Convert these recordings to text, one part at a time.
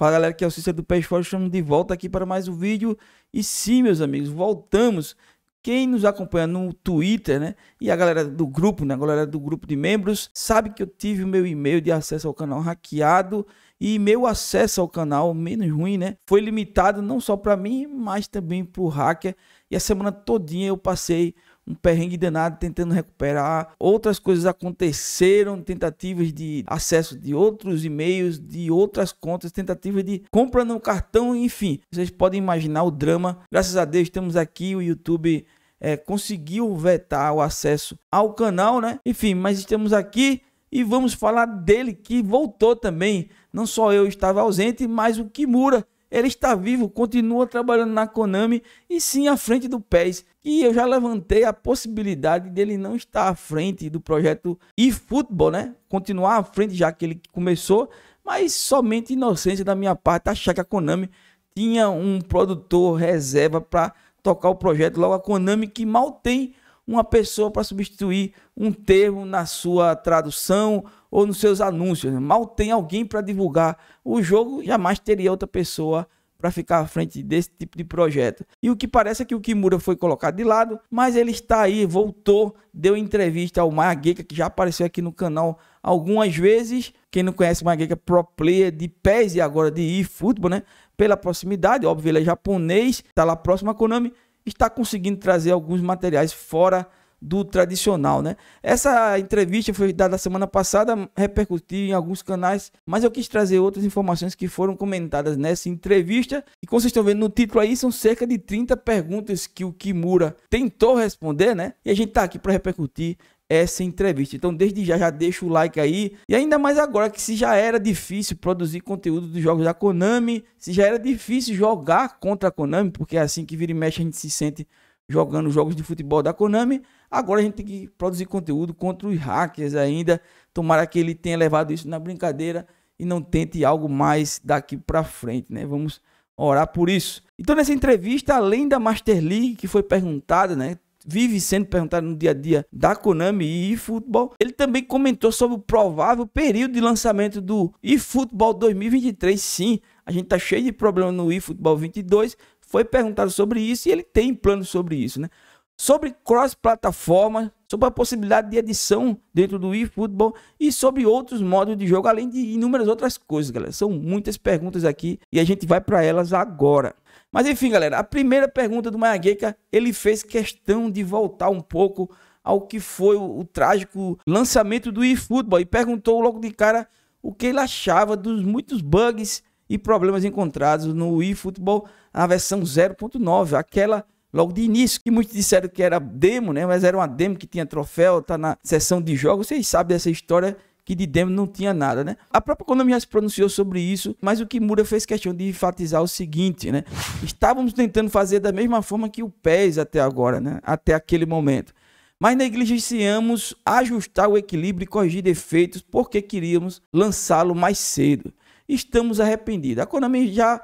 Fala galera, que é o Cícero do Pés Fora, estamos de volta aqui para mais um vídeo. E sim, meus amigos, voltamos. Quem nos acompanha no Twitter, né? E a galera do grupo, né? A galera do grupo de membros, sabe que eu tive o meu e-mail de acesso ao canal hackeado e meu acesso ao canal, menos ruim, né? Foi limitado não só para mim, mas também para o hacker. E a semana todinha eu passei um perrengue danado tentando recuperar. Outras coisas aconteceram, tentativas de acesso de outros e-mails, de outras contas, tentativas de compra no cartão, enfim. Vocês podem imaginar o drama. Graças a Deus estamos aqui, o YouTube é, conseguiu vetar o acesso ao canal, né? Enfim, mas estamos aqui e vamos falar dele que voltou também. Não só eu estava ausente, mas o Kimura ele está vivo, continua trabalhando na Konami e sim à frente do PES. E eu já levantei a possibilidade dele não estar à frente do projeto eFootball, né? Continuar à frente já que ele começou, mas somente inocência da minha parte achar que a Konami tinha um produtor reserva para tocar o projeto. Logo a Konami que mal tem uma pessoa para substituir um termo na sua tradução ou nos seus anúncios. Mal tem alguém para divulgar o jogo, jamais teria outra pessoa para ficar à frente desse tipo de projeto. E o que parece é que o Kimura foi colocado de lado, mas ele está aí, voltou, deu entrevista ao Mageca, que já apareceu aqui no canal algumas vezes. Quem não conhece Mageca, pro player de PES e agora de eFootball, né? Pela proximidade, óbvio, ele é japonês, está lá próximo a Konami está conseguindo trazer alguns materiais fora do tradicional, né? Essa entrevista foi dada semana passada, repercutiu em alguns canais, mas eu quis trazer outras informações que foram comentadas nessa entrevista. E como vocês estão vendo no título aí, são cerca de 30 perguntas que o Kimura tentou responder, né? E a gente tá aqui para repercutir essa entrevista. Então, desde já, já deixa o like aí. E ainda mais agora que se já era difícil produzir conteúdo dos jogos da Konami, se já era difícil jogar contra a Konami, porque é assim que vira e mexe a gente se sente jogando jogos de futebol da Konami, agora a gente tem que produzir conteúdo contra os hackers ainda. Tomara que ele tenha levado isso na brincadeira e não tente algo mais daqui para frente, né? Vamos orar por isso. Então, nessa entrevista, além da Master League que foi perguntada, né, vive sendo perguntado no dia a dia da Konami e eFootball, ele também comentou sobre o provável período de lançamento do eFootball 2023. Sim, a gente tá cheio de problema no eFootball 22. Foi perguntado sobre isso e ele tem plano sobre isso, né? sobre cross-plataforma, sobre a possibilidade de edição dentro do eFootball e sobre outros modos de jogo, além de inúmeras outras coisas, galera. São muitas perguntas aqui e a gente vai para elas agora. Mas enfim, galera, a primeira pergunta do Mayagueca, ele fez questão de voltar um pouco ao que foi o, o trágico lançamento do eFootball e perguntou logo de cara o que ele achava dos muitos bugs e problemas encontrados no eFootball, a versão 0.9, aquela Logo de início, que muitos disseram que era demo, né? Mas era uma demo que tinha troféu, tá na sessão de jogos. Vocês sabem dessa história que de demo não tinha nada, né? A própria Konami já se pronunciou sobre isso, mas o Kimura fez questão de enfatizar o seguinte, né? Estávamos tentando fazer da mesma forma que o PES até agora, né? Até aquele momento. Mas negligenciamos ajustar o equilíbrio e corrigir defeitos porque queríamos lançá-lo mais cedo. Estamos arrependidos. A Konami já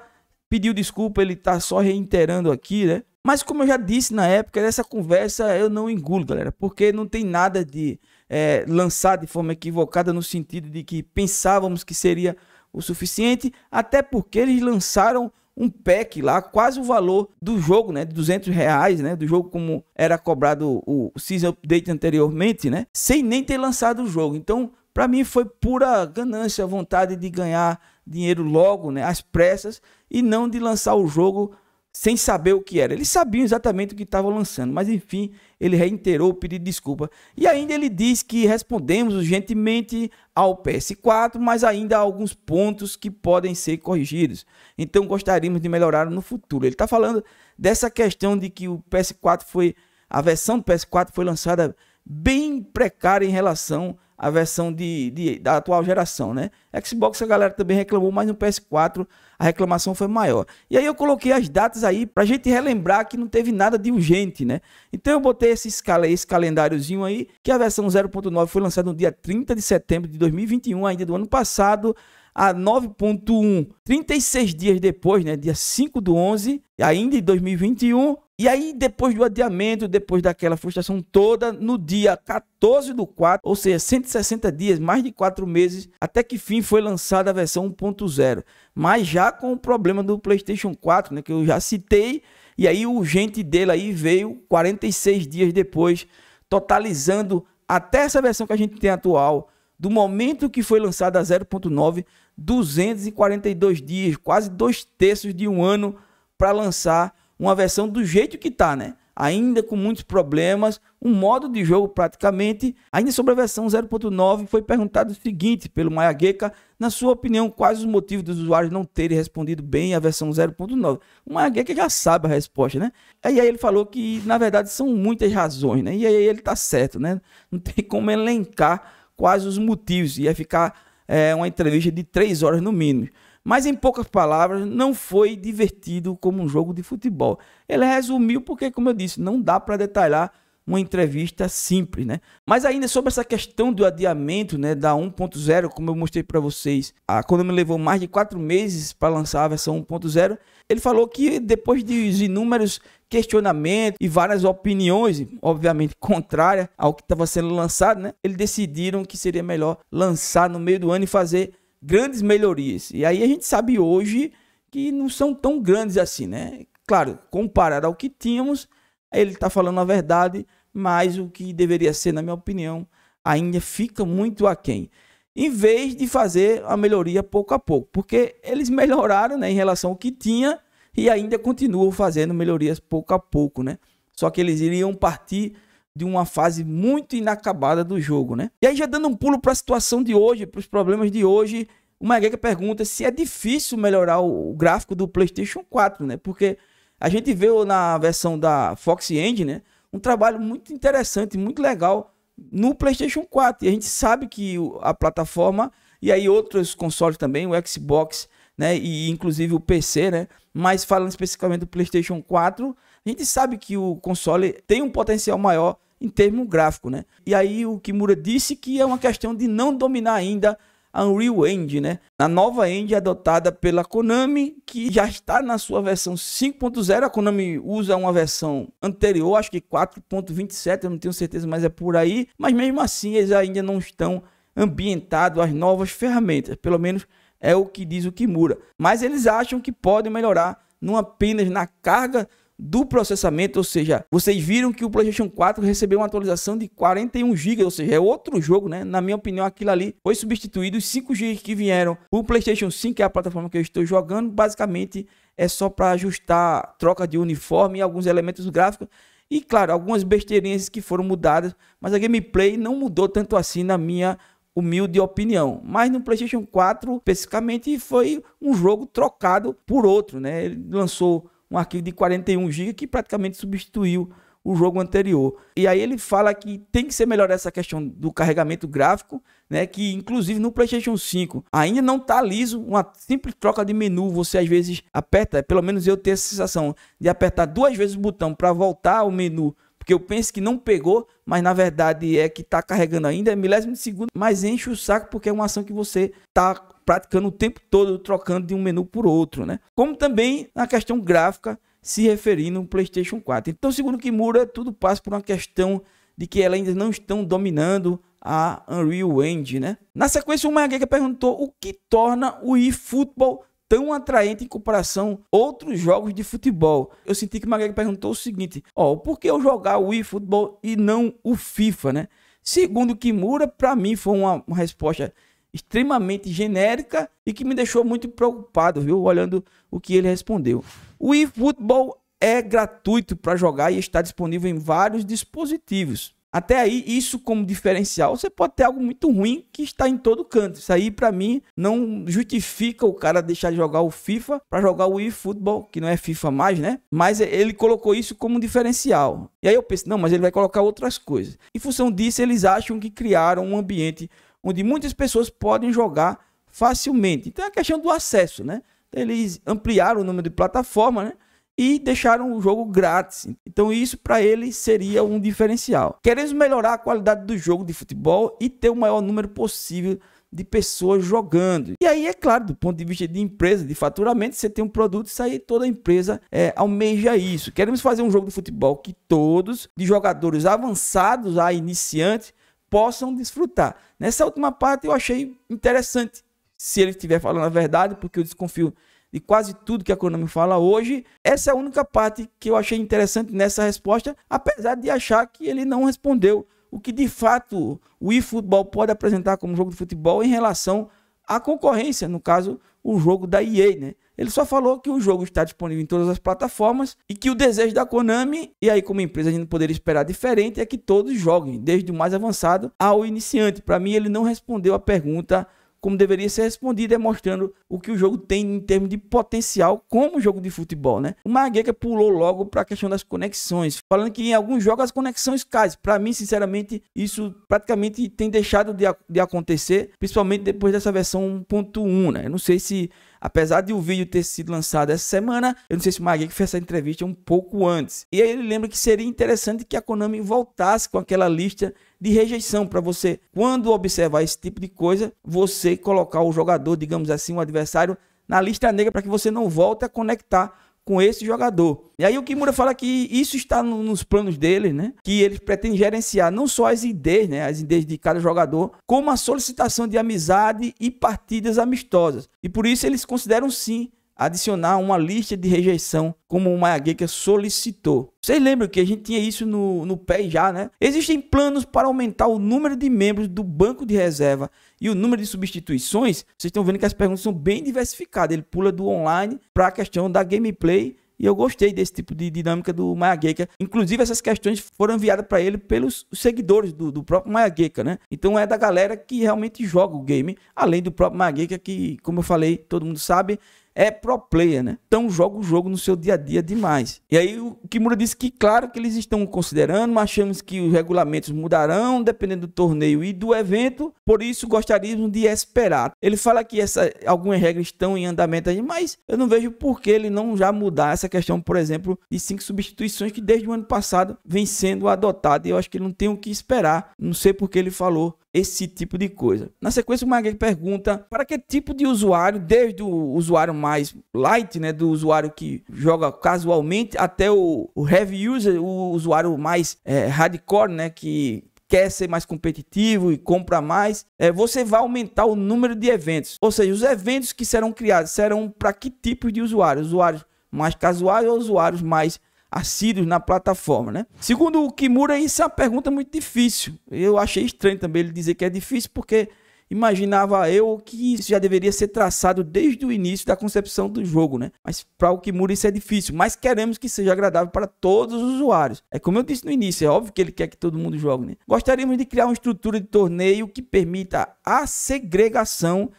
pediu desculpa, ele está só reiterando aqui, né? Mas como eu já disse na época, essa conversa eu não engulo, galera, porque não tem nada de é, lançar de forma equivocada no sentido de que pensávamos que seria o suficiente, até porque eles lançaram um pack lá, quase o valor do jogo, né, de 200 reais, né, do jogo como era cobrado o Season Update anteriormente, né, sem nem ter lançado o jogo. Então, para mim foi pura ganância, vontade de ganhar dinheiro logo, né, às pressas, e não de lançar o jogo sem saber o que era. Eles sabiam exatamente o que estava lançando, mas enfim, ele reiterou o pedido de desculpa. E ainda ele diz que respondemos urgentemente ao PS4, mas ainda há alguns pontos que podem ser corrigidos. Então gostaríamos de melhorar no futuro. Ele está falando dessa questão de que o PS4 foi. A versão do PS4 foi lançada bem precária em relação a versão de, de, da atual geração, né? Xbox a galera também reclamou, mas no PS4 a reclamação foi maior. E aí eu coloquei as datas aí pra gente relembrar que não teve nada de urgente, né? Então eu botei esse, escala, esse calendáriozinho aí, que a versão 0.9 foi lançada no dia 30 de setembro de 2021, ainda do ano passado, a 9.1, 36 dias depois, né? Dia 5 do 11, ainda em 2021, e aí, depois do adiamento, depois daquela frustração toda, no dia 14 do 4, ou seja, 160 dias, mais de 4 meses, até que fim foi lançada a versão 1.0. Mas já com o problema do PlayStation 4, né, que eu já citei, e aí o urgente dele aí veio 46 dias depois, totalizando até essa versão que a gente tem atual, do momento que foi lançada a 0.9, 242 dias, quase dois terços de um ano para lançar uma versão do jeito que está, né? Ainda com muitos problemas, um modo de jogo praticamente. Ainda sobre a versão 0.9, foi perguntado o seguinte pelo Mayagueca: na sua opinião, quais os motivos dos usuários não terem respondido bem a versão 0.9? O Mayagueca já sabe a resposta, né? E aí ele falou que, na verdade, são muitas razões, né? E aí ele está certo, né? Não tem como elencar quais os motivos, ia ficar é, uma entrevista de três horas no mínimo. Mas em poucas palavras, não foi divertido como um jogo de futebol. Ele resumiu porque, como eu disse, não dá para detalhar uma entrevista simples, né? Mas ainda sobre essa questão do adiamento, né, da 1.0, como eu mostrei para vocês, a me levou mais de quatro meses para lançar a versão 1.0. Ele falou que depois de inúmeros questionamentos e várias opiniões, obviamente contrárias ao que estava sendo lançado, né? Eles decidiram que seria melhor lançar no meio do ano e fazer grandes melhorias. E aí a gente sabe hoje que não são tão grandes assim, né? Claro, comparar ao que tínhamos, ele está falando a verdade, mas o que deveria ser, na minha opinião, ainda fica muito aquém. Em vez de fazer a melhoria pouco a pouco, porque eles melhoraram né, em relação ao que tinha e ainda continuam fazendo melhorias pouco a pouco, né? Só que eles iriam partir de uma fase muito inacabada do jogo, né? E aí já dando um pulo para a situação de hoje, para os problemas de hoje, o Magueca pergunta se é difícil melhorar o gráfico do PlayStation 4, né? Porque a gente vê na versão da Fox Engine, né? Um trabalho muito interessante, muito legal no PlayStation 4. E a gente sabe que a plataforma e aí outros consoles também, o Xbox, né? E inclusive o PC, né? Mas falando especificamente do PlayStation 4, a gente sabe que o console tem um potencial maior em termo gráfico, né? E aí o Kimura disse que é uma questão de não dominar ainda a Unreal Engine, né? A nova engine é adotada pela Konami, que já está na sua versão 5.0. A Konami usa uma versão anterior, acho que 4.27, eu não tenho certeza, mas é por aí. Mas mesmo assim, eles ainda não estão ambientados às novas ferramentas, pelo menos é o que diz o Kimura. Mas eles acham que podem melhorar não apenas na carga do processamento, ou seja, vocês viram que o PlayStation 4 recebeu uma atualização de 41 GB, ou seja, é outro jogo, né? Na minha opinião, aquilo ali foi substituído os 5 GB que vieram o PlayStation 5, que é a plataforma que eu estou jogando, basicamente é só para ajustar troca de uniforme e alguns elementos gráficos. E claro, algumas besteirinhas que foram mudadas, mas a gameplay não mudou tanto assim na minha humilde opinião. Mas no PlayStation 4, especificamente, foi um jogo trocado por outro, né? Ele lançou um arquivo de 41 GB que praticamente substituiu o jogo anterior. E aí ele fala que tem que ser melhor essa questão do carregamento gráfico, né, que inclusive no PlayStation 5 ainda não tá liso, uma simples troca de menu, você às vezes aperta, pelo menos eu tenho a sensação de apertar duas vezes o botão para voltar ao menu porque eu penso que não pegou, mas na verdade é que está carregando ainda, é milésimo de segundo, mas enche o saco porque é uma ação que você está praticando o tempo todo, trocando de um menu por outro, né? Como também a questão gráfica se referindo ao PlayStation 4. Então, segundo Kimura, tudo passa por uma questão de que elas ainda não estão dominando a Unreal Engine, né? Na sequência, o Mayagueca perguntou o que torna o eFootball tão atraente em comparação a outros jogos de futebol. Eu senti que o Mayagueca perguntou o seguinte, ó, oh, por que eu jogar o eFootball e não o FIFA, né? Segundo Kimura, para mim foi uma resposta extremamente genérica e que me deixou muito preocupado, viu? Olhando o que ele respondeu. O eFootball é gratuito para jogar e está disponível em vários dispositivos. Até aí, isso como diferencial, você pode ter algo muito ruim que está em todo canto. Isso aí, para mim, não justifica o cara deixar de jogar o FIFA para jogar o eFootball, que não é FIFA mais, né? Mas ele colocou isso como diferencial. E aí eu penso, não, mas ele vai colocar outras coisas. Em função disso, eles acham que criaram um ambiente onde muitas pessoas podem jogar facilmente. Então é a questão do acesso, né? Então, eles ampliaram o número de plataformas, né? E deixaram o jogo grátis. Então, isso para ele seria um diferencial. Queremos melhorar a qualidade do jogo de futebol e ter o maior número possível de pessoas jogando. E aí, é claro, do ponto de vista de empresa, de faturamento, você tem um produto, isso aí toda empresa é, almeja isso. Queremos fazer um jogo de futebol que todos, de jogadores avançados a iniciantes, possam desfrutar. Nessa última parte eu achei interessante, se ele estiver falando a verdade, porque eu desconfio de quase tudo que a Konami fala hoje. Essa é a única parte que eu achei interessante nessa resposta, apesar de achar que ele não respondeu o que de fato o eFootball pode apresentar como jogo de futebol em relação à concorrência, no caso, o jogo da EA, né? Ele só falou que o jogo está disponível em todas as plataformas e que o desejo da Konami, e aí como empresa a gente não poderia esperar diferente, é que todos joguem, desde o mais avançado ao iniciante. Para mim, ele não respondeu a pergunta como deveria ser respondida, é mostrando o que o jogo tem em termos de potencial como jogo de futebol, né? O Magueca pulou logo para a questão das conexões, falando que em alguns jogos as conexões caem. Para mim, sinceramente, isso praticamente tem deixado de, de acontecer, principalmente depois dessa versão 1.1, né? Eu não sei se apesar de o vídeo ter sido lançado essa semana, eu não sei se o Magui fez essa entrevista um pouco antes. E aí ele lembra que seria interessante que a Konami voltasse com aquela lista de rejeição para você, quando observar esse tipo de coisa, você colocar o jogador, digamos assim, o adversário, na lista negra para que você não volte a conectar com esse jogador. E aí o Kimura fala que isso está no, nos planos deles né? Que eles pretendem gerenciar não só as ideias, né? As ideias de cada jogador, como a solicitação de amizade e partidas amistosas. E por isso eles consideram sim adicionar uma lista de rejeição, como o Mayagueca solicitou. Vocês lembram que a gente tinha isso no, no pé já, né? Existem planos para aumentar o número de membros do banco de reserva e o número de substituições, vocês estão vendo que as perguntas são bem diversificadas. Ele pula do online para a questão da gameplay. E eu gostei desse tipo de dinâmica do Maiagueca. Inclusive, essas questões foram enviadas para ele pelos seguidores do, do próprio Maiagueca, né? Então é da galera que realmente joga o game, além do próprio Maiagueca, que, como eu falei, todo mundo sabe, é pro player, né? Então joga o jogo no seu dia a dia demais. E aí o Kimura disse que claro que eles estão considerando, mas achamos que os regulamentos mudarão dependendo do torneio e do evento, por isso gostaríamos de esperar. Ele fala que essa, algumas regras estão em andamento aí, mas eu não vejo por que ele não já mudar essa questão, por exemplo, de cinco substituições que desde o ano passado vem sendo adotada e eu acho que ele não tem o que esperar. Não sei por que ele falou esse tipo de coisa. Na sequência, o Maguire pergunta para que tipo de usuário, desde o usuário mais light, né, do usuário que joga casualmente, até o, o heavy user, o usuário mais é, hardcore, né, que quer ser mais competitivo e compra mais, é, você vai aumentar o número de eventos. Ou seja, os eventos que serão criados serão para que tipo de usuários? Usuários mais casuais ou usuários mais assíduos na plataforma, né? Segundo o Kimura, isso é uma pergunta muito difícil. Eu achei estranho também ele dizer que é difícil, porque imaginava eu que isso já deveria ser traçado desde o início da concepção do jogo, né? Mas para o Kimura isso é difícil, mas queremos que seja agradável para todos os usuários. É como eu disse no início, é óbvio que ele quer que todo mundo jogue, né? Gostaríamos de criar uma estrutura de torneio que permita a segregação,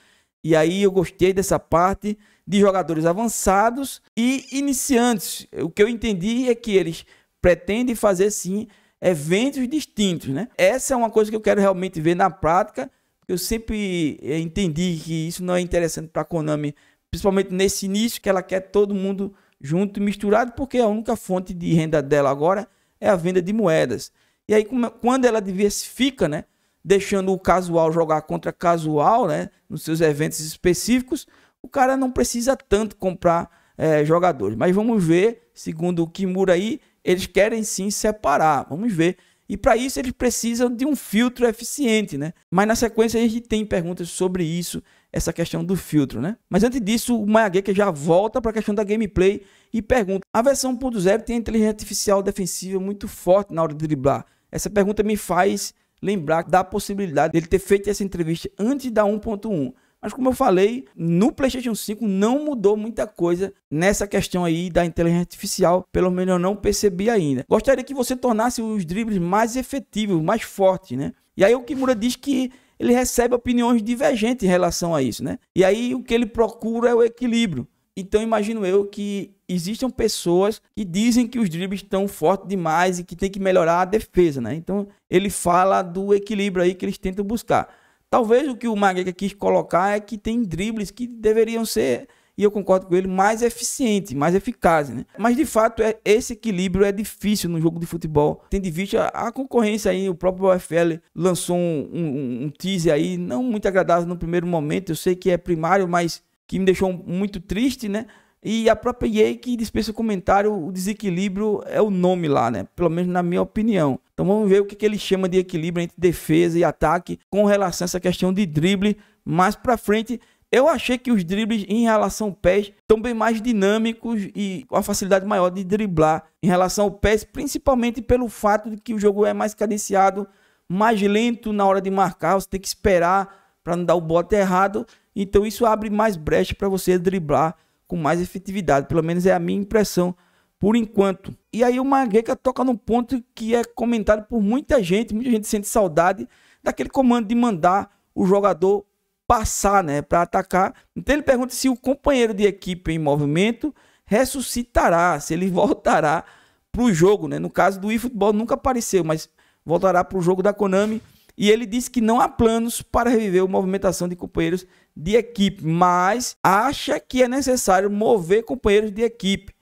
e aí eu gostei dessa parte, de jogadores avançados e iniciantes. O que eu entendi é que eles pretendem fazer sim eventos distintos, né? Essa é uma coisa que eu quero realmente ver na prática. Eu sempre eh, entendi que isso não é interessante para a Konami, principalmente nesse início que ela quer todo mundo junto e misturado, porque a única fonte de renda dela agora é a venda de moedas. E aí é, quando ela diversifica, né, deixando o casual jogar contra casual, né, nos seus eventos específicos, o cara não precisa tanto comprar é, jogadores. Mas vamos ver, segundo o Kimura aí, eles querem sim separar. Vamos ver. E para isso eles precisam de um filtro eficiente, né? Mas na sequência a gente tem perguntas sobre isso, essa questão do filtro, né? Mas antes disso, o Mayagueca já volta para a questão da gameplay e pergunta: a versão 1.0 tem inteligência artificial defensiva muito forte na hora de driblar? Essa pergunta me faz lembrar da possibilidade dele ter feito essa entrevista antes da 1.1. Mas como eu falei, no PlayStation 5 não mudou muita coisa nessa questão aí da inteligência artificial, pelo menos eu não percebi ainda. Gostaria que você tornasse os dribles mais efetivos, mais fortes, né? E aí o Kimura diz que ele recebe opiniões divergentes em relação a isso, né? E aí o que ele procura é o equilíbrio. Então imagino eu que existam pessoas que dizem que os dribles estão fortes demais e que tem que melhorar a defesa, né? Então ele fala do equilíbrio aí que eles tentam buscar. Talvez o que o Magueca quis colocar é que tem dribles que deveriam ser, e eu concordo com ele, mais eficientes, mais eficazes. Né? Mas de fato, é, esse equilíbrio é difícil no jogo de futebol. Tem de vista a, a concorrência aí, o próprio UFL lançou um, um, um teaser aí, não muito agradável no primeiro momento. Eu sei que é primário, mas que me deixou muito triste, né? E a própria EA que dispensa o comentário, o desequilíbrio é o nome lá, né? Pelo menos na minha opinião. Então vamos ver o que, que ele chama de equilíbrio entre defesa e ataque com relação a essa questão de drible. Mais para frente, eu achei que os dribles em relação ao pés estão bem mais dinâmicos e com a facilidade maior de driblar em relação ao pés, principalmente pelo fato de que o jogo é mais cadenciado, mais lento na hora de marcar, você tem que esperar para não dar o bote errado. Então isso abre mais brecha para você driblar com mais efetividade. Pelo menos é a minha impressão por enquanto. E aí o Magueca toca num ponto que é comentado por muita gente, muita gente sente saudade daquele comando de mandar o jogador passar, né, para atacar. Então ele pergunta se o companheiro de equipe em movimento ressuscitará, se ele voltará para o jogo, né? No caso do eFootball nunca apareceu, mas voltará para o jogo da Konami e ele disse que não há planos para reviver a movimentação de companheiros de equipe, mas acha que é necessário mover companheiros de equipe.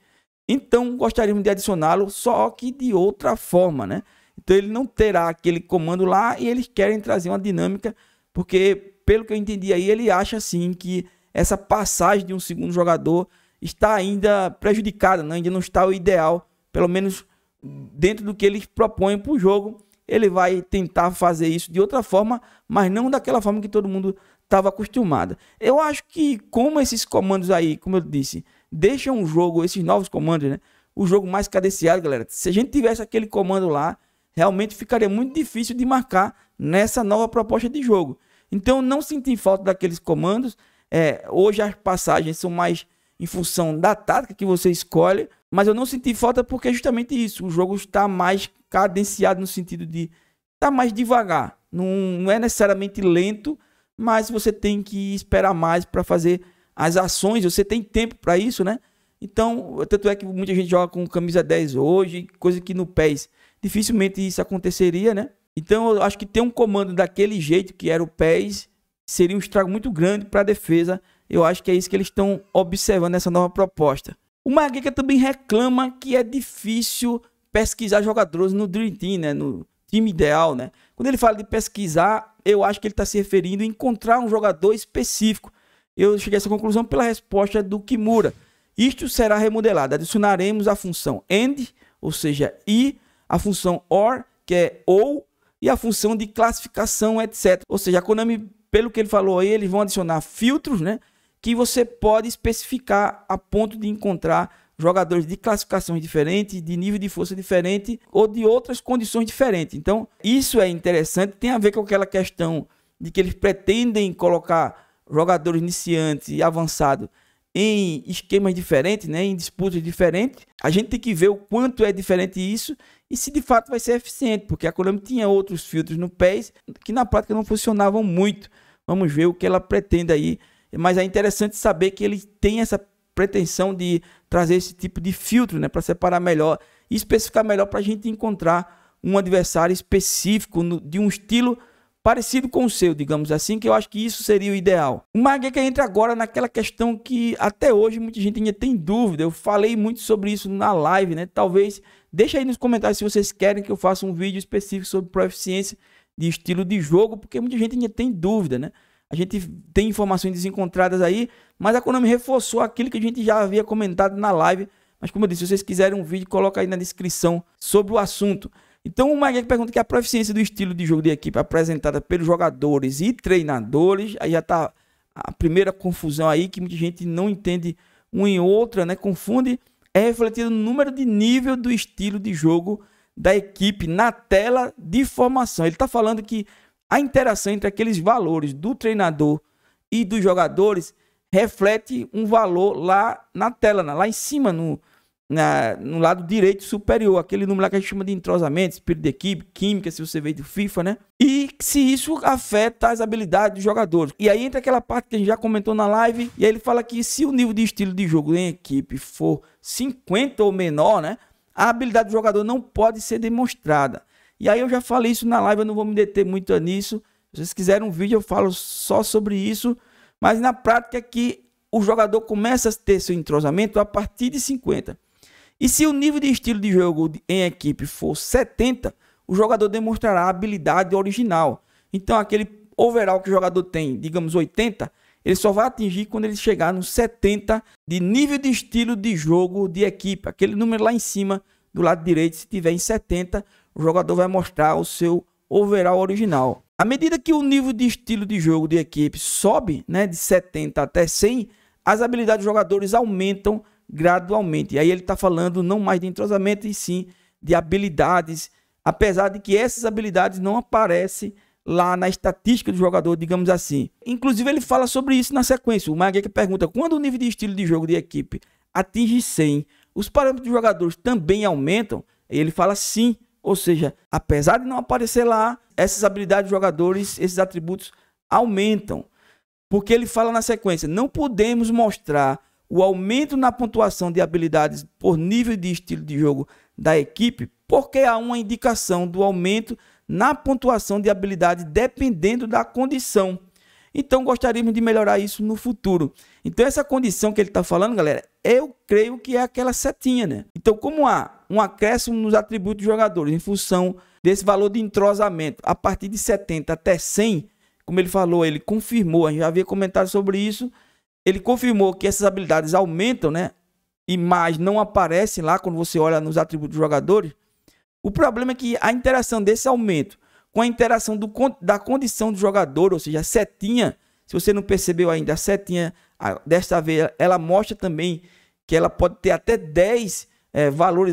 Então gostaríamos de adicioná-lo, só que de outra forma, né? Então ele não terá aquele comando lá e eles querem trazer uma dinâmica, porque pelo que eu entendi aí, ele acha assim que essa passagem de um segundo jogador está ainda prejudicada, né? ainda não está o ideal, pelo menos dentro do que eles propõem para o jogo ele vai tentar fazer isso de outra forma, mas não daquela forma que todo mundo estava acostumado. Eu acho que como esses comandos aí, como eu disse, deixam o jogo, esses novos comandos, né? O jogo mais cadenciado, galera. Se a gente tivesse aquele comando lá, realmente ficaria muito difícil de marcar nessa nova proposta de jogo. Então não senti falta daqueles comandos. É, hoje as passagens são mais em função da tática que você escolhe, mas eu não senti falta porque é justamente isso. O jogo está mais cadenciado no sentido de está mais devagar. Não, não é necessariamente lento, mas você tem que esperar mais para fazer as ações. Você tem tempo para isso, né? Então, tanto é que muita gente joga com camisa 10 hoje, coisa que no PES dificilmente isso aconteceria, né? Então, eu acho que ter um comando daquele jeito que era o PES seria um estrago muito grande para a defesa eu acho que é isso que eles estão observando nessa nova proposta. O Magica também reclama que é difícil pesquisar jogadores no Dream Team, né? no time ideal. Né? Quando ele fala de pesquisar, eu acho que ele está se referindo a encontrar um jogador específico. Eu cheguei a essa conclusão pela resposta do Kimura. Isto será remodelado. Adicionaremos a função AND, ou seja, I, a função OR, que é OU, e a função de classificação, etc. Ou seja, a Konami, pelo que ele falou aí, eles vão adicionar filtros, né? que você pode especificar a ponto de encontrar jogadores de classificações diferentes, de nível de força diferente ou de outras condições diferentes. Então, isso é interessante, tem a ver com aquela questão de que eles pretendem colocar jogadores iniciantes e avançados em esquemas diferentes, né, em disputas diferentes. A gente tem que ver o quanto é diferente isso e se de fato vai ser eficiente, porque a Konami tinha outros filtros no PES que na prática não funcionavam muito. Vamos ver o que ela pretende aí mas é interessante saber que ele tem essa pretensão de trazer esse tipo de filtro né, para separar melhor e especificar melhor para a gente encontrar um adversário específico no, de um estilo parecido com o seu, digamos assim, que eu acho que isso seria o ideal. O Magueca entra agora naquela questão que até hoje muita gente ainda tem dúvida. Eu falei muito sobre isso na live, né? Talvez deixa aí nos comentários se vocês querem que eu faça um vídeo específico sobre proficiência de estilo de jogo, porque muita gente ainda tem dúvida, né? A gente tem informações desencontradas aí, mas a Konami reforçou aquilo que a gente já havia comentado na live. Mas como eu disse, se vocês quiserem um vídeo, coloca aí na descrição sobre o assunto. Então o Mike pergunta que a proficiência do estilo de jogo de equipe apresentada pelos jogadores e treinadores, aí já está a primeira confusão aí que muita gente não entende um em outra, né? Confunde, é refletido no número de nível do estilo de jogo da equipe na tela de formação. Ele está falando que a interação entre aqueles valores do treinador e dos jogadores reflete um valor lá na tela, lá em cima, no, na, no lado direito superior, aquele número lá que a gente chama de entrosamento, espírito de equipe, química, se você veio do FIFA, né? E se isso afeta as habilidades dos jogadores. E aí entra aquela parte que a gente já comentou na live, e aí ele fala que se o nível de estilo de jogo em equipe for 50 ou menor, né? A habilidade do jogador não pode ser demonstrada. E aí eu já falei isso na live, eu não vou me deter muito nisso. Se vocês quiserem um vídeo, eu falo só sobre isso. Mas na prática é que o jogador começa a ter seu entrosamento a partir de 50. E se o nível de estilo de jogo em equipe for 70, o jogador demonstrará a habilidade original. Então aquele overall que o jogador tem, digamos 80, ele só vai atingir quando ele chegar nos 70 de nível de estilo de jogo de equipe. Aquele número lá em cima, do lado direito, se tiver em 70, o jogador vai mostrar o seu overall original. À medida que o nível de estilo de jogo de equipe sobe, né, de 70 até 100, as habilidades dos jogadores aumentam gradualmente. E aí ele está falando não mais de entrosamento e sim de habilidades, apesar de que essas habilidades não aparecem lá na estatística do jogador, digamos assim. Inclusive ele fala sobre isso na sequência. O Maguek pergunta, quando o nível de estilo de jogo de equipe atinge 100, os parâmetros dos jogadores também aumentam? E ele fala sim, ou seja, apesar de não aparecer lá, essas habilidades dos jogadores, esses atributos aumentam. Porque ele fala na sequência: não podemos mostrar o aumento na pontuação de habilidades por nível de estilo de jogo da equipe, porque há uma indicação do aumento na pontuação de habilidade dependendo da condição. Então gostaríamos de melhorar isso no futuro. Então essa condição que ele está falando, galera, eu creio que é aquela setinha, né? Então como há um acréscimo nos atributos dos jogadores em função desse valor de entrosamento. A partir de 70 até 100, como ele falou, ele confirmou, a gente já havia comentado sobre isso, ele confirmou que essas habilidades aumentam, né? E mais não aparecem lá quando você olha nos atributos dos jogadores. O problema é que a interação desse aumento com a interação do, da condição do jogador, ou seja, a setinha, se você não percebeu ainda, a setinha, desta vez, ela mostra também que ela pode ter até 10 é,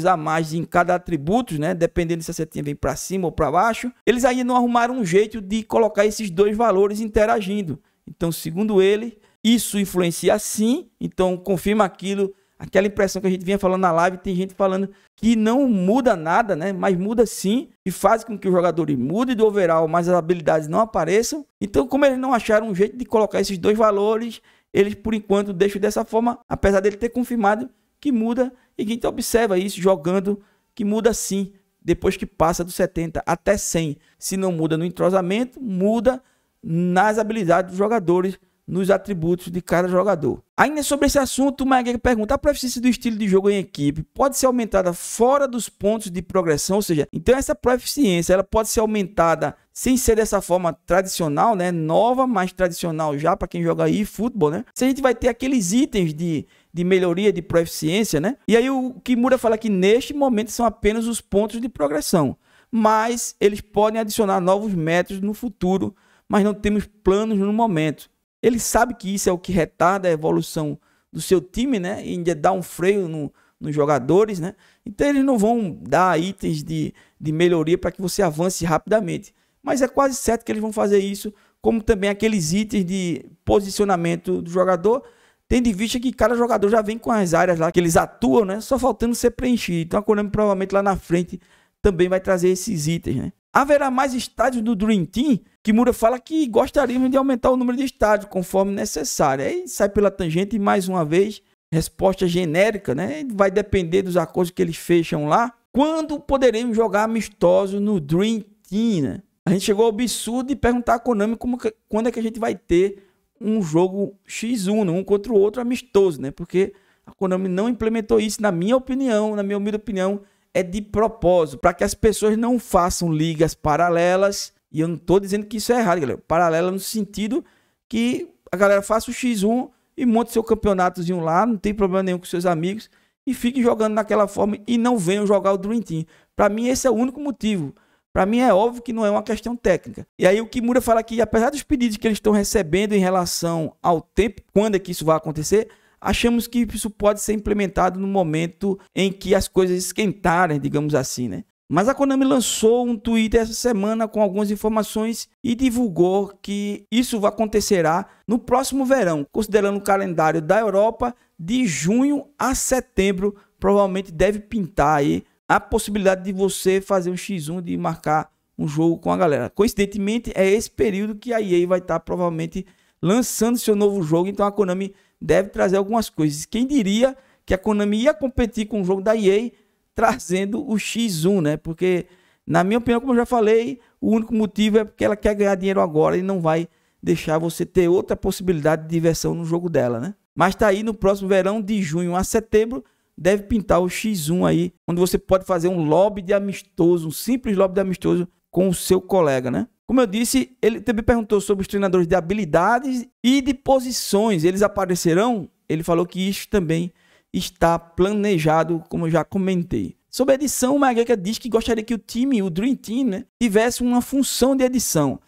a mais em cada atributo, né? Dependendo se a setinha vem para cima ou para baixo. Eles ainda não arrumaram um jeito de colocar esses dois valores interagindo. Então, segundo ele, isso influencia sim. Então, confirma aquilo, aquela impressão que a gente vinha falando na live. Tem gente falando que não muda nada, né? Mas muda sim e faz com que os jogadores mudem do overall, mas as habilidades não apareçam. Então, como eles não acharam um jeito de colocar esses dois valores, eles por enquanto deixam dessa forma, apesar dele ter confirmado que muda e quem observa isso jogando que muda sim, depois que passa dos 70 até 100. Se não muda no entrosamento, muda nas habilidades dos jogadores, nos atributos de cada jogador. Ainda sobre esse assunto, o Maguire pergunta: a proficiência do estilo de jogo em equipe pode ser aumentada fora dos pontos de progressão? Ou seja, então essa proficiência ela pode ser aumentada sem ser dessa forma tradicional, né? Nova, mais tradicional já para quem joga aí futebol, né? Se a gente vai ter aqueles itens de de melhoria de proficiência, né? E aí o Kimura fala que neste momento são apenas os pontos de progressão, mas eles podem adicionar novos métodos no futuro, mas não temos planos no momento. Ele sabe que isso é o que retarda a evolução do seu time, né? E ainda dá um freio no, nos jogadores, né? Então eles não vão dar itens de, de melhoria para que você avance rapidamente. Mas é quase certo que eles vão fazer isso, como também aqueles itens de posicionamento do jogador Tendo em vista que cada jogador já vem com as áreas lá que eles atuam, né? Só faltando ser preenchido. Então a Konami provavelmente lá na frente também vai trazer esses itens, né? Haverá mais estádios do Dream Team? Kimura fala que gostaríamos de aumentar o número de estádios conforme necessário. Aí sai pela tangente e mais uma vez, resposta genérica, né? Vai depender dos acordos que eles fecham lá. Quando poderemos jogar amistoso no Dream Team, né? A gente chegou ao absurdo de perguntar a Konami como que, quando é que a gente vai ter um jogo X1, né, um contra o outro amistoso, né? Porque a Konami não implementou isso, na minha opinião, na minha humilde opinião, é de propósito, para que as pessoas não façam ligas paralelas. E eu não estou dizendo que isso é errado, galera. Paralela no sentido que a galera faça o X1 e monte seu campeonatozinho lá, não tem problema nenhum com seus amigos e fique jogando naquela forma e não venham jogar o Dream Team. Para mim esse é o único motivo. Para mim é óbvio que não é uma questão técnica. E aí o Kimura fala que apesar dos pedidos que eles estão recebendo em relação ao tempo, quando é que isso vai acontecer, achamos que isso pode ser implementado no momento em que as coisas esquentarem, digamos assim, né? Mas a Konami lançou um Twitter essa semana com algumas informações e divulgou que isso acontecerá no próximo verão, considerando o calendário da Europa de junho a setembro, provavelmente deve pintar aí a possibilidade de você fazer um X1, de marcar um jogo com a galera. Coincidentemente, é esse período que a EA vai estar provavelmente lançando seu novo jogo, então a Konami deve trazer algumas coisas. Quem diria que a Konami ia competir com o jogo da EA trazendo o X1, né? Porque, na minha opinião, como eu já falei, o único motivo é porque ela quer ganhar dinheiro agora e não vai deixar você ter outra possibilidade de diversão no jogo dela, né? Mas tá aí no próximo verão, de junho a setembro, deve pintar o X1 aí, onde você pode fazer um lobby de amistoso, um simples lobby de amistoso com o seu colega, né? Como eu disse, ele também perguntou sobre os treinadores de habilidades e de posições. Eles aparecerão? Ele falou que isso também está planejado, como eu já comentei. Sobre edição, o Magueca diz que gostaria que o time, o Dream Team, né, tivesse uma função de edição.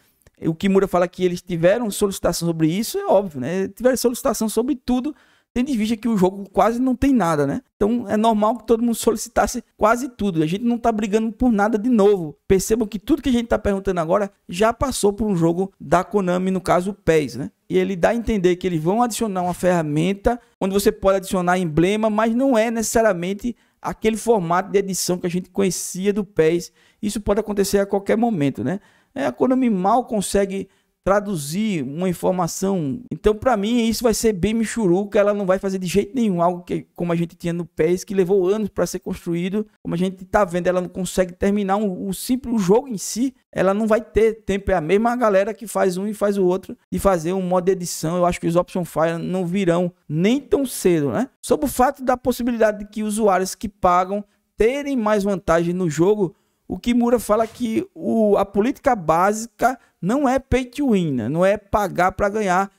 O Kimura fala que eles tiveram solicitação sobre isso, é óbvio, né? Tiveram solicitação sobre tudo, tendo em vista que o jogo quase não tem nada, né? Então é normal que todo mundo solicitasse quase tudo. A gente não tá brigando por nada de novo. Percebam que tudo que a gente tá perguntando agora já passou por um jogo da Konami, no caso o PES, né? E ele dá a entender que eles vão adicionar uma ferramenta onde você pode adicionar emblema, mas não é necessariamente aquele formato de edição que a gente conhecia do PES. Isso pode acontecer a qualquer momento, né? É, a Konami mal consegue traduzir uma informação. Então, para mim, isso vai ser bem michuruca, ela não vai fazer de jeito nenhum algo que, como a gente tinha no PES, que levou anos para ser construído. Como a gente tá vendo, ela não consegue terminar um, o simples jogo em si, ela não vai ter tempo. É a mesma galera que faz um e faz o outro e fazer um modo de edição. Eu acho que os Option Fire não virão nem tão cedo, né? Sobre o fato da possibilidade de que usuários que pagam terem mais vantagem no jogo, o Kimura fala que o, a política básica não é pay to win, né? não é pagar para ganhar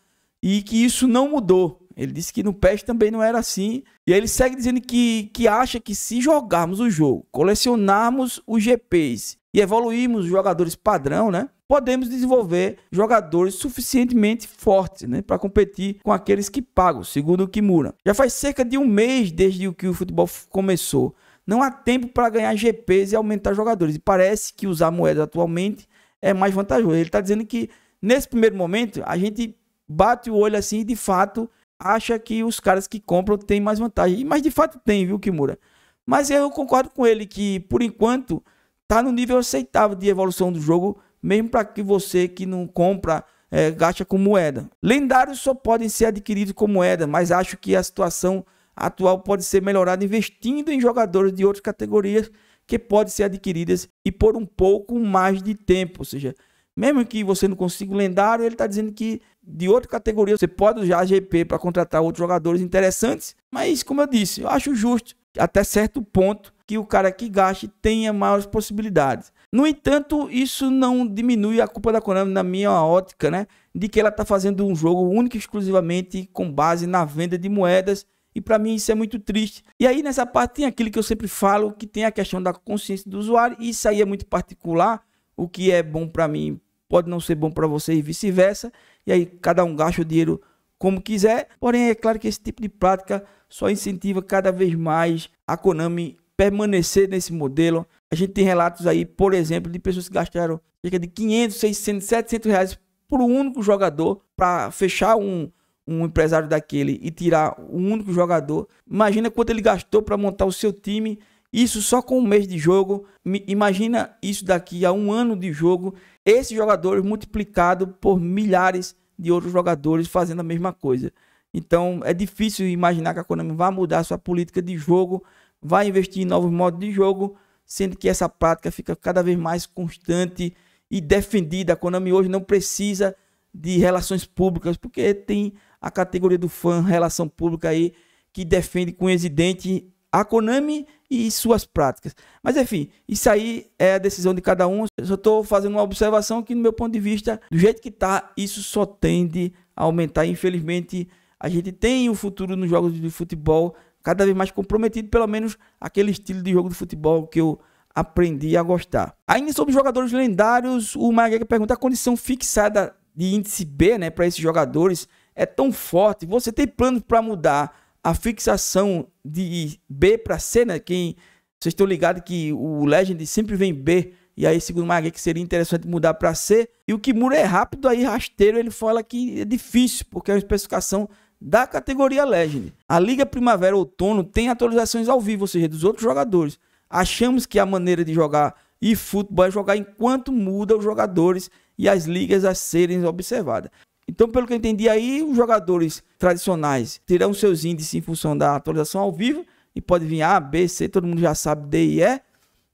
e que isso não mudou. Ele disse que no PES também não era assim. E aí ele segue dizendo que, que acha que se jogarmos o jogo, colecionarmos os GPs e evoluirmos os jogadores padrão, né? Podemos desenvolver jogadores suficientemente fortes né, para competir com aqueles que pagam, segundo o Kimura. Já faz cerca de um mês desde que o futebol começou. Não há tempo para ganhar GPs e aumentar jogadores. E parece que usar moedas atualmente é mais vantajoso. Ele está dizendo que nesse primeiro momento a gente bate o olho assim e de fato acha que os caras que compram têm mais vantagem. Mas de fato tem, viu, Kimura? Mas eu concordo com ele que por enquanto está no nível aceitável de evolução do jogo, mesmo para que você que não compra é, eh, gasta com moeda. Lendários só podem ser adquiridos com moeda, mas acho que a situação atual pode ser melhorada investindo em jogadores de outras categorias que podem ser adquiridas e por um pouco mais de tempo. Ou seja, mesmo que você não consiga o lendário, ele está dizendo que de outra categoria você pode usar a GP para contratar outros jogadores interessantes. Mas, como eu disse, eu acho justo até certo ponto que o cara que gaste tenha maiores possibilidades. No entanto, isso não diminui a culpa da Konami, na minha ótica, né? De que ela está fazendo um jogo único e exclusivamente com base na venda de moedas e para mim isso é muito triste. E aí nessa parte tem aquilo que eu sempre falo, que tem a questão da consciência do usuário, e isso aí é muito particular. O que é bom para mim pode não ser bom para você e vice-versa. E aí cada um gasta o dinheiro como quiser. Porém, é claro que esse tipo de prática só incentiva cada vez mais a Konami permanecer nesse modelo. A gente tem relatos aí, por exemplo, de pessoas que gastaram cerca de 500, 600, 700 reais por um único jogador para fechar um, um empresário daquele e tirar o único jogador. Imagina quanto ele gastou para montar o seu time. Isso só com um mês de jogo. Imagina isso daqui a um ano de jogo. Esses jogadores multiplicado por milhares de outros jogadores fazendo a mesma coisa. Então é difícil imaginar que a Konami vai mudar sua política de jogo, vai investir em novos modos de jogo, sendo que essa prática fica cada vez mais constante e defendida. A Konami hoje não precisa de relações públicas, porque tem a categoria do fã, relação pública aí, que defende com exidente a Konami e suas práticas. Mas enfim, isso aí é a decisão de cada um. Eu só estou fazendo uma observação que, no meu ponto de vista, do jeito que está, isso só tende a aumentar. Infelizmente, a gente tem o um futuro nos jogos de futebol cada vez mais comprometido, pelo menos aquele estilo de jogo de futebol que eu aprendi a gostar. Ainda sobre jogadores lendários, o Magrega pergunta a condição fixada de índice B, né, para esses jogadores é tão forte. Você tem plano para mudar a fixação de B para C, né? Quem, vocês estão ligados que o Legend sempre vem B. E aí, segundo Maguei, que seria interessante mudar para C. E o Kimura é rápido aí, rasteiro, ele fala que é difícil, porque é uma especificação da categoria Legend. A Liga Primavera-Outono tem atualizações ao vivo, ou seja, dos outros jogadores. Achamos que a maneira de jogar e futebol é jogar enquanto muda os jogadores e as ligas a serem observadas. Então, pelo que eu entendi aí, os jogadores tradicionais terão seus índices em função da atualização ao vivo e pode vir A, B, C, todo mundo já sabe D e E.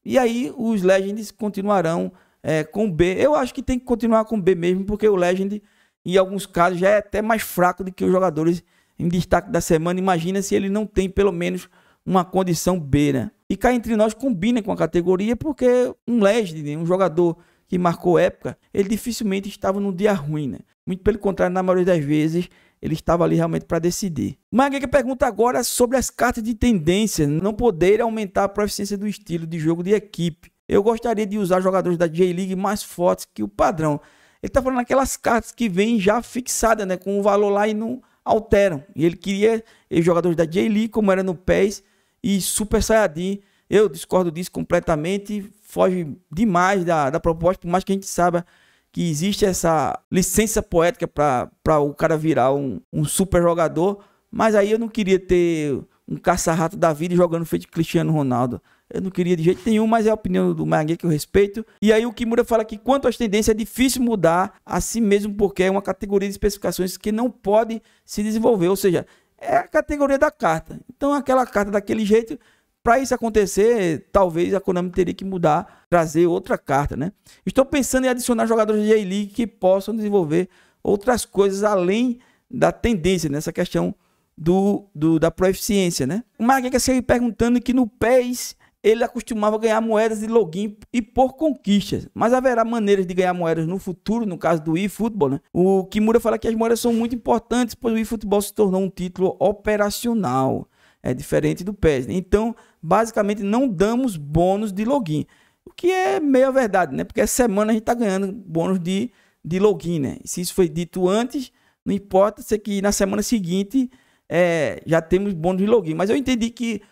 E aí os Legends continuarão é, com B. Eu acho que tem que continuar com B mesmo, porque o Legend, em alguns casos, já é até mais fraco do que os jogadores em destaque da semana. Imagina se ele não tem pelo menos uma condição B, né? E cá entre nós combina com a categoria, porque um Legend, né, um jogador que marcou época, ele dificilmente estava num dia ruim, né? Muito pelo contrário, na maioria das vezes, ele estava ali realmente para decidir. Mas que pergunta agora sobre as cartas de tendência não poder aumentar a proficiência do estilo de jogo de equipe. Eu gostaria de usar jogadores da J-League mais fortes que o padrão. Ele está falando aquelas cartas que vêm já fixadas, né, com o um valor lá e não alteram. E ele queria jogadores da J-League, como era no PES, e Super Saiyajin. Eu discordo disso completamente, foge demais da, da proposta, por mais que a gente saiba que existe essa licença poética para o cara virar um, um super jogador, mas aí eu não queria ter um caça-rato da vida jogando feito Cristiano Ronaldo. Eu não queria de jeito nenhum, mas é a opinião do Magui que eu respeito. E aí o Kimura fala que quanto às tendências é difícil mudar a si mesmo porque é uma categoria de especificações que não pode se desenvolver, ou seja, é a categoria da carta. Então aquela carta daquele jeito para isso acontecer, talvez a Konami teria que mudar, trazer outra carta, né? Estou pensando em adicionar jogadores de J-League que possam desenvolver outras coisas além da tendência nessa né? questão do, do da proficiência, né? O Marquinhos segue perguntando que no PES ele acostumava ganhar moedas de login e por conquistas. Mas haverá maneiras de ganhar moedas no futuro, no caso do eFootball, né? O Kimura fala que as moedas são muito importantes, pois o eFootball se tornou um título operacional. É diferente do PES. Né? Então, basicamente não damos bônus de login. O que é meia verdade, né? Porque essa semana a gente está ganhando bônus de, de login, né? se isso foi dito antes, não importa se que na semana seguinte é, já temos bônus de login. Mas eu entendi que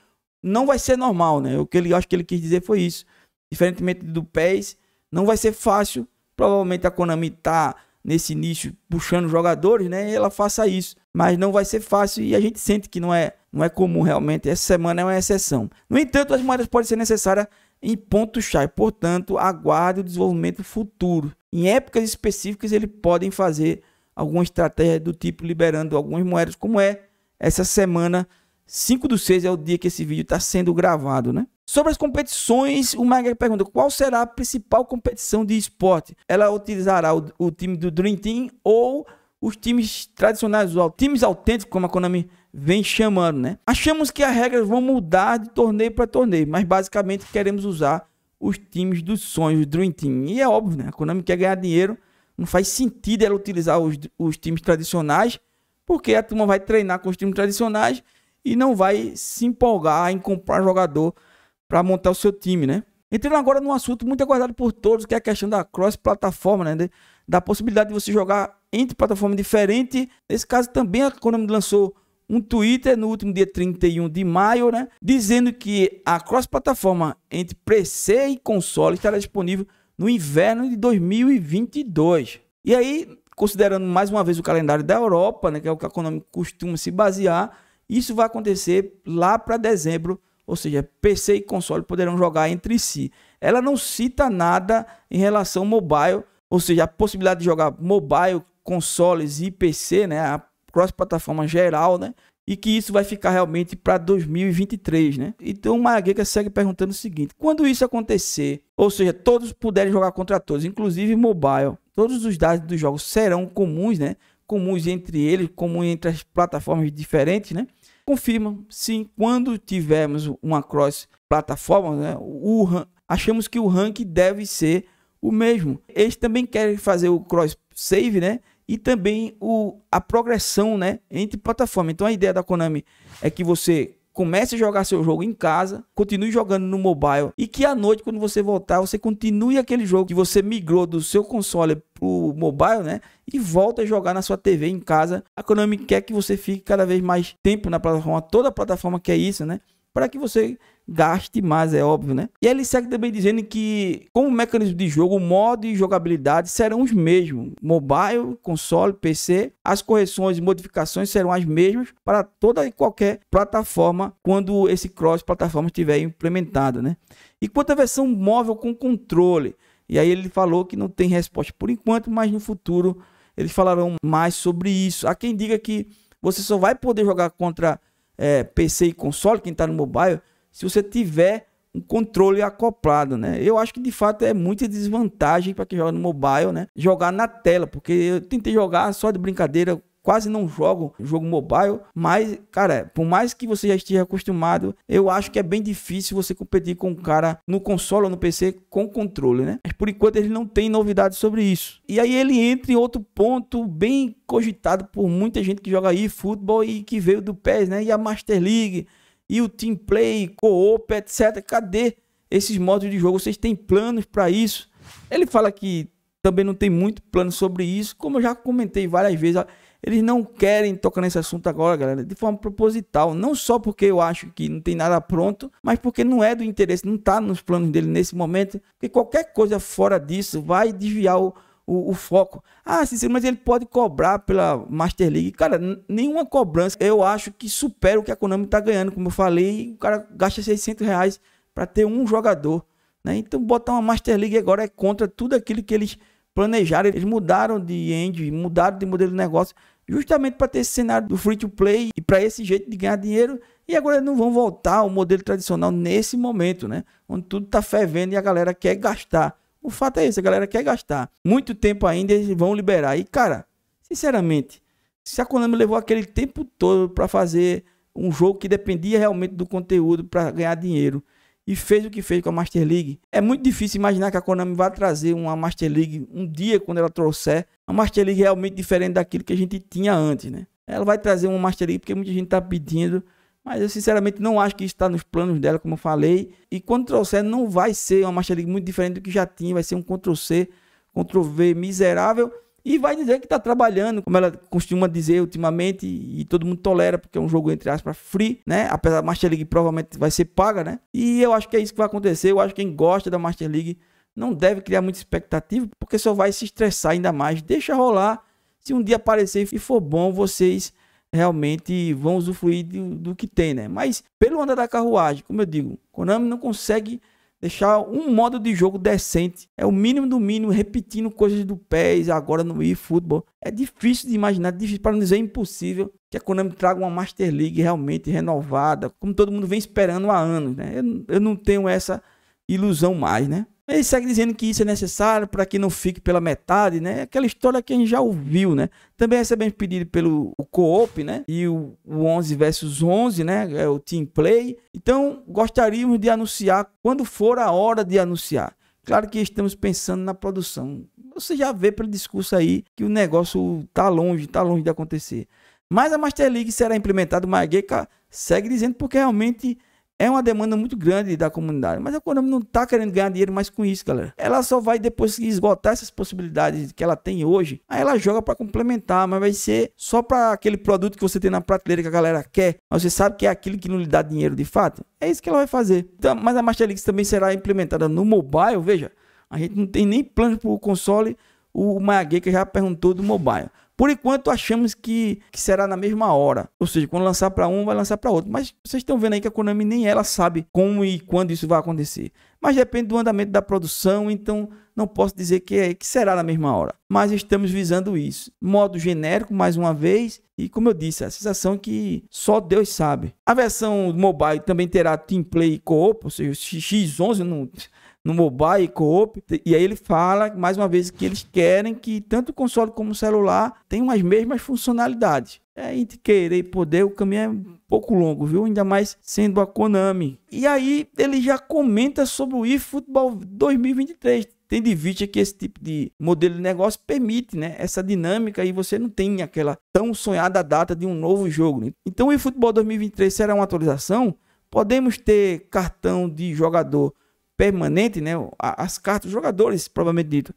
não vai ser normal, né? O que ele acho que ele quis dizer foi isso. Diferentemente do PES, não vai ser fácil. Provavelmente a Konami está nesse nicho puxando jogadores, né? E ela faça isso mas não vai ser fácil e a gente sente que não é, não é comum realmente. Essa semana é uma exceção. No entanto, as moedas podem ser necessárias em pontos chave, portanto, aguarde o desenvolvimento futuro. Em épocas específicas, eles podem fazer alguma estratégia do tipo liberando algumas moedas, como é essa semana. 5 do 6 é o dia que esse vídeo está sendo gravado, né? Sobre as competições, o Magari pergunta qual será a principal competição de esporte? Ela utilizará o, o time do Dream Team ou os times tradicionais, os times autênticos, como a Konami vem chamando, né? Achamos que as regras vão mudar de torneio para torneio, mas basicamente queremos usar os times dos sonhos, o Dream Team. E é óbvio, né? A Konami quer ganhar dinheiro, não faz sentido ela utilizar os, os times tradicionais, porque a turma vai treinar com os times tradicionais e não vai se empolgar em comprar jogador para montar o seu time, né? Entrando agora num assunto muito aguardado por todos, que é a questão da cross-plataforma, né? Da possibilidade de você jogar entre plataformas diferentes. Nesse caso também a Konami lançou um Twitter no último dia 31 de maio, né, dizendo que a cross-plataforma entre PC e console estará disponível no inverno de 2022. E aí, considerando mais uma vez o calendário da Europa, né, que é o que a Konami costuma se basear, isso vai acontecer lá para dezembro, ou seja, PC e console poderão jogar entre si. Ela não cita nada em relação ao mobile, ou seja, a possibilidade de jogar mobile consoles e PC, né, a cross-plataforma geral, né, e que isso vai ficar realmente para 2023, né? Então o Maragueca segue perguntando o seguinte: quando isso acontecer, ou seja, todos puderem jogar contra todos, inclusive mobile, todos os dados dos jogos serão comuns, né? Comuns entre eles, comuns entre as plataformas diferentes, né? Confirma, sim, quando tivermos uma cross-plataforma, né? O, achamos que o rank deve ser o mesmo. Eles também querem fazer o cross-save, né? e também o, a progressão né, entre plataformas. Então a ideia da Konami é que você comece a jogar seu jogo em casa, continue jogando no mobile e que à noite, quando você voltar, você continue aquele jogo que você migrou do seu console pro mobile, né? E volta a jogar na sua TV em casa. A Konami quer que você fique cada vez mais tempo na plataforma, toda a plataforma quer isso, né? para que você gaste mais, é óbvio, né? E ele segue também dizendo que, como mecanismo de jogo, modo e jogabilidade serão os mesmos. Mobile, console, PC, as correções e modificações serão as mesmas para toda e qualquer plataforma quando esse cross-plataforma estiver implementado, né? E quanto à versão móvel com controle, e aí ele falou que não tem resposta por enquanto, mas no futuro eles falarão mais sobre isso. Há quem diga que você só vai poder jogar contra é, PC e console, quem está no mobile, se você tiver um controle acoplado, né? Eu acho que de fato é muita desvantagem para quem joga no mobile, né? Jogar na tela, porque eu tentei jogar só de brincadeira quase não jogo jogo mobile, mas, cara, por mais que você já esteja acostumado, eu acho que é bem difícil você competir com um cara no console ou no PC com controle, né? Mas por enquanto ele não tem novidades sobre isso. E aí ele entra em outro ponto bem cogitado por muita gente que joga aí futebol e que veio do PES, né? E a Master League, e o Team Play, Co-op, etc. Cadê esses modos de jogo? Vocês têm planos para isso? Ele fala que também não tem muito plano sobre isso, como eu já comentei várias vezes. Eles não querem tocar nesse assunto agora, galera, de forma proposital. Não só porque eu acho que não tem nada pronto, mas porque não é do interesse, não está nos planos dele nesse momento. Porque qualquer coisa fora disso vai desviar o, o, o, foco. Ah, Cícero, mas ele pode cobrar pela Master League. Cara, nenhuma cobrança eu acho que supera o que a Konami está ganhando. Como eu falei, o cara gasta 600 reais para ter um jogador. Né? Então, botar uma Master League agora é contra tudo aquilo que eles planejaram, eles mudaram de end, mudaram de modelo de negócio, justamente para ter esse cenário do free to play e para esse jeito de ganhar dinheiro. E agora eles não vão voltar ao modelo tradicional nesse momento, né? Onde tudo está fervendo e a galera quer gastar. O fato é isso, a galera quer gastar. Muito tempo ainda eles vão liberar. E, cara, sinceramente, se a Konami levou aquele tempo todo para fazer um jogo que dependia realmente do conteúdo para ganhar dinheiro e fez o que fez com a Master League. É muito difícil imaginar que a Konami vai trazer uma Master League um dia quando ela trouxer uma Master League realmente diferente daquilo que a gente tinha antes, né? Ela vai trazer uma Master League porque muita gente está pedindo, mas eu sinceramente não acho que está nos planos dela, como eu falei. E quando trouxer, não vai ser uma Master League muito diferente do que já tinha, vai ser um Ctrl C, Ctrl V miserável e vai dizer que está trabalhando, como ela costuma dizer ultimamente, e, todo mundo tolera, porque é um jogo, entre aspas, free, né? Apesar da Master League provavelmente vai ser paga, né? E eu acho que é isso que vai acontecer. Eu acho que quem gosta da Master League não deve criar muita expectativa, porque só vai se estressar ainda mais. Deixa rolar. Se um dia aparecer e for bom, vocês realmente vão usufruir do, do que tem, né? Mas pelo andar da carruagem, como eu digo, Konami não consegue Deixar um modo de jogo decente. É o mínimo do mínimo, repetindo coisas do PES agora no eFootball. É difícil de imaginar, difícil para não dizer impossível, que a Konami traga uma Master League realmente renovada, como todo mundo vem esperando há anos, né? Eu, eu não tenho essa ilusão mais, né? Ele segue dizendo que isso é necessário para que não fique pela metade, né? Aquela história que a gente já ouviu, né? Também recebemos pedido pelo Coop, né? E o, o 11 versus 11, né? É o team play. Então, gostaríamos de anunciar quando for a hora de anunciar. Claro que estamos pensando na produção. Você já vê pelo discurso aí que o negócio tá longe, tá longe de acontecer. Mas a Master League será implementada, o Magueca segue dizendo, porque realmente é uma demanda muito grande da comunidade, mas a Konami não está querendo ganhar dinheiro mais com isso, galera. Ela só vai depois que esgotar essas possibilidades que ela tem hoje, aí ela joga para complementar, mas vai ser só para aquele produto que você tem na prateleira que a galera quer, mas você sabe que é aquilo que não lhe dá dinheiro de fato. É isso que ela vai fazer. Então, mas a Master League também será implementada no mobile, veja, a gente não tem nem plano para o console, o que já perguntou do mobile. Por enquanto, achamos que, que será na mesma hora. Ou seja, quando lançar para um, vai lançar para outro. Mas vocês estão vendo aí que a Konami nem ela sabe como e quando isso vai acontecer. Mas depende do andamento da produção, então não posso dizer que, é, que será na mesma hora. Mas estamos visando isso. Modo genérico, mais uma vez, e como eu disse, a sensação é que só Deus sabe. A versão mobile também terá team play e co-op, ou seja, X11 não no mobile, co-op. E aí ele fala, mais uma vez, que eles querem que tanto o console como o celular tenham as mesmas funcionalidades. É, entre querer e poder, o caminho é um pouco longo, viu? Ainda mais sendo a Konami. E aí ele já comenta sobre o eFootball 2023 tendo em vista que esse tipo de modelo de negócio permite né, essa dinâmica e você não tem aquela tão sonhada data de um novo jogo. Né? Então o eFootball 2023 será uma atualização? Podemos ter cartão de jogador permanente, né? As cartas, os jogadores, provavelmente dito,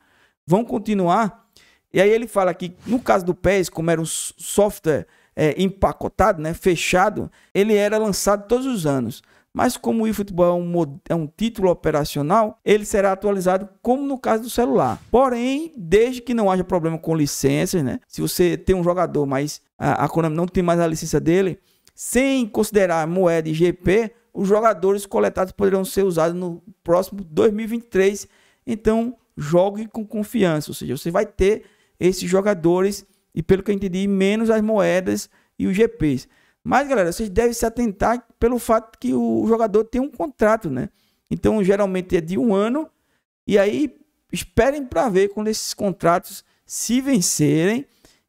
vão continuar. E aí ele fala que, no caso do PES, como era um software é, empacotado, né? fechado, ele era lançado todos os anos. Mas como o eFootball é um, é um título operacional, ele será atualizado como no caso do celular. Porém, desde que não haja problema com licenças, né? Se você tem um jogador, mas a, a Konami não tem mais a licença dele, sem considerar moeda e GP, os jogadores coletados poderão ser usados no próximo 2023. Então, jogue com confiança, ou seja, você vai ter esses jogadores e pelo que eu entendi, menos as moedas e os GPs. Mas, galera, vocês devem se atentar pelo fato que o jogador tem um contrato, né? Então, geralmente é de um ano. E aí, esperem para ver quando esses contratos se vencerem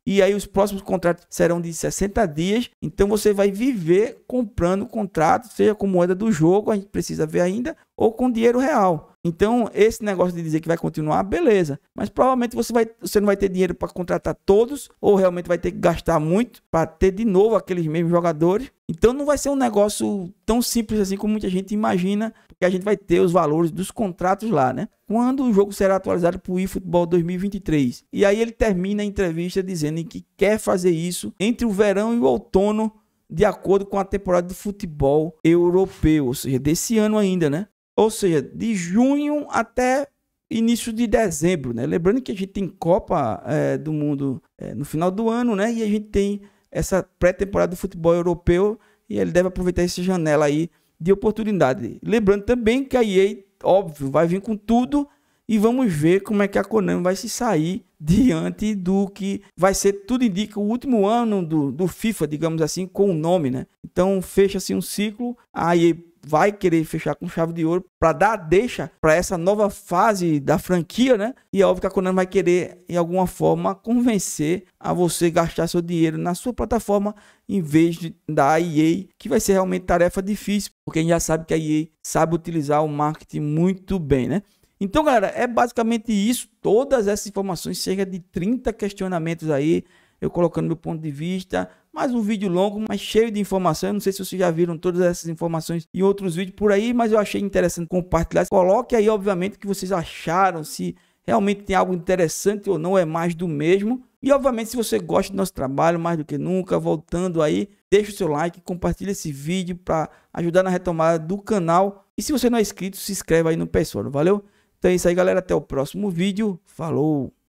e aí os próximos contratos serão de 60 dias. Então você vai viver comprando o contrato, seja com moeda do jogo, a gente precisa ver ainda, ou com dinheiro real. Então, esse negócio de dizer que vai continuar, beleza. Mas provavelmente você, vai, você não vai ter dinheiro para contratar todos, ou realmente vai ter que gastar muito para ter de novo aqueles mesmos jogadores. Então, não vai ser um negócio tão simples assim como muita gente imagina, porque a gente vai ter os valores dos contratos lá, né? Quando o jogo será atualizado para o eFootball 2023. E aí ele termina a entrevista dizendo que quer fazer isso entre o verão e o outono de acordo com a temporada de futebol europeu, ou seja, desse ano ainda, né? Ou seja, de junho até início de dezembro, né? Lembrando que a gente tem Copa é, do Mundo é, no final do ano, né? E a gente tem essa pré-temporada do futebol europeu e ele deve aproveitar essa janela aí de oportunidade. Lembrando também que a EA, óbvio, vai vir com tudo e vamos ver como é que a Konami vai se sair diante do que vai ser, tudo indica, o último ano do, do FIFA, digamos assim, com o nome, né? Então fecha-se um ciclo, a EA vai querer fechar com chave de ouro para dar deixa para essa nova fase da franquia, né? E é óbvio que a Konami vai querer, em alguma forma, convencer a você gastar seu dinheiro na sua plataforma em vez de, da EA, que vai ser realmente tarefa difícil, porque a gente já sabe que a EA sabe utilizar o marketing muito bem, né? Então, galera, é basicamente isso. Todas essas informações, cerca de 30 questionamentos aí eu colocando meu ponto de vista, mais um vídeo longo, mas cheio de informação. Eu não sei se vocês já viram todas essas informações em outros vídeos por aí, mas eu achei interessante compartilhar. Coloque aí, obviamente, o que vocês acharam, se realmente tem algo interessante ou não, é mais do mesmo. E, obviamente, se você gosta do nosso trabalho mais do que nunca, voltando aí, deixa o seu like, compartilha esse vídeo para ajudar na retomada do canal. E se você não é inscrito, se inscreve aí no pessoal valeu? Então é isso aí, galera. Até o próximo vídeo. Falou!